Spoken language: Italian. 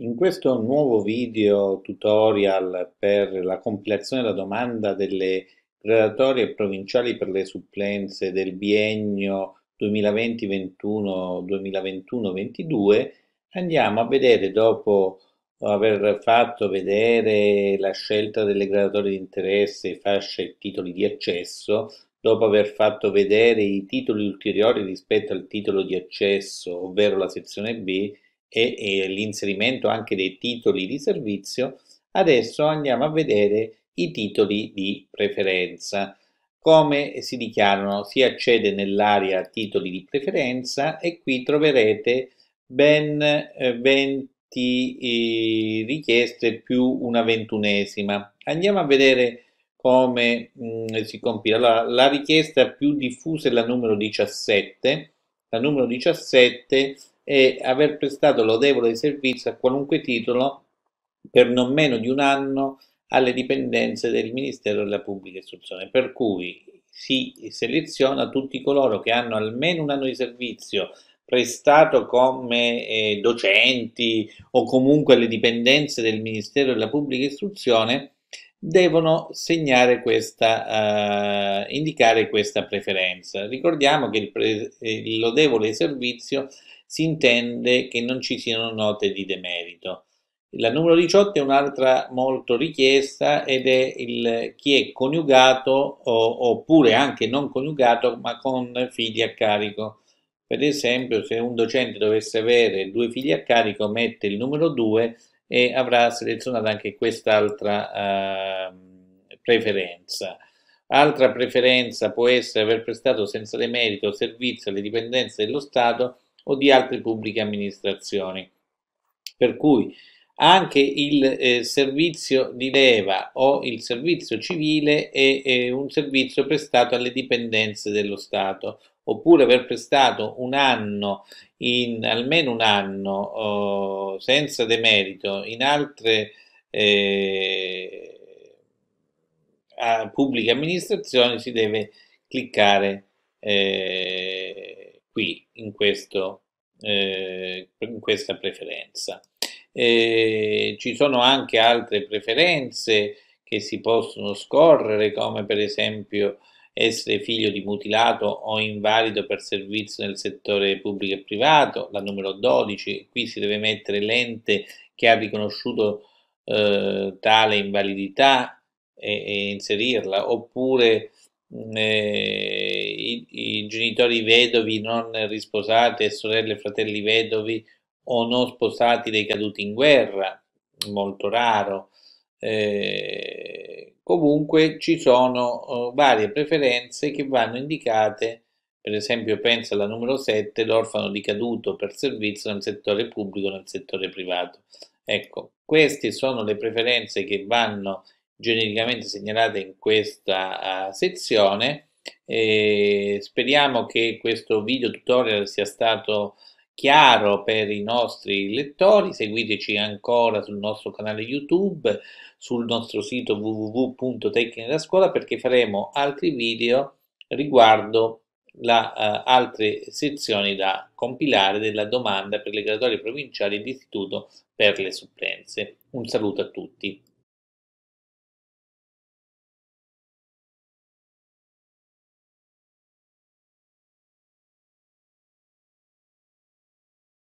In questo nuovo video tutorial per la compilazione della domanda delle graduatorie provinciali per le supplenze del biennio 2020-21-2021-22 andiamo a vedere dopo aver fatto vedere la scelta delle graduatorie di interesse, fasce e titoli di accesso, dopo aver fatto vedere i titoli ulteriori rispetto al titolo di accesso, ovvero la sezione B, e, e l'inserimento anche dei titoli di servizio, adesso andiamo a vedere i titoli di preferenza come si dichiarano si accede nell'area titoli di preferenza e qui troverete ben 20 eh, eh, richieste più una ventunesima andiamo a vedere come mh, mm, si compila allora, la richiesta più diffusa è la numero 17 la numero 17 e aver prestato lodevole servizio a qualunque titolo per non meno di un anno alle dipendenze del Ministero della Pubblica Istruzione, per cui si seleziona tutti coloro che hanno almeno un anno di servizio prestato come eh, docenti o comunque alle dipendenze del Ministero della Pubblica Istruzione devono segnare questa, eh, indicare questa preferenza. Ricordiamo che il, pre, il lodevole servizio si intende che non ci siano note di demerito. La numero 18 è un'altra molto richiesta ed è il, chi è coniugato o, oppure anche non coniugato ma con figli a carico. Per esempio se un docente dovesse avere due figli a carico mette il numero 2 e avrà selezionato anche quest'altra eh, preferenza. Altra preferenza può essere aver prestato senza demerito servizio alle dipendenze dello Stato o di altre pubbliche amministrazioni. Per cui anche il eh, servizio di leva o il servizio civile è, è un servizio prestato alle dipendenze dello Stato oppure aver prestato un anno, in, almeno un anno, eh, senza demerito in altre eh, pubbliche amministrazioni, si deve cliccare eh, qui in, questo, eh, in questa preferenza. ci sono anche altre preferenze che si possono scorrere, come per esempio essere figlio di mutilato o invalido per servizio nel settore pubblico e privato, la numero 12, qui si deve mettere l'ente che ha riconosciuto eh, tale invalidità e, e inserirla, oppure mm, eh, i, i, genitori vedovi non risposati e sorelle e fratelli vedovi o non sposati dei caduti in guerra, molto raro. Eh, comunque ci sono eh, varie preferenze che vanno indicate, per esempio pensa alla numero 7, l'orfano ricaduto per servizio nel settore pubblico e nel settore privato. Ecco, queste sono le preferenze che vanno genericamente segnalate in questa eh, sezione. Eh, speriamo che questo video tutorial sia stato chiaro per i nostri lettori, seguiteci ancora sul nostro canale YouTube, sul nostro sito www.tecnica perché faremo altri video riguardo la, uh, altre sezioni da compilare della domanda per le graduatorie provinciali di istituto per le supplenze. Un saluto a tutti.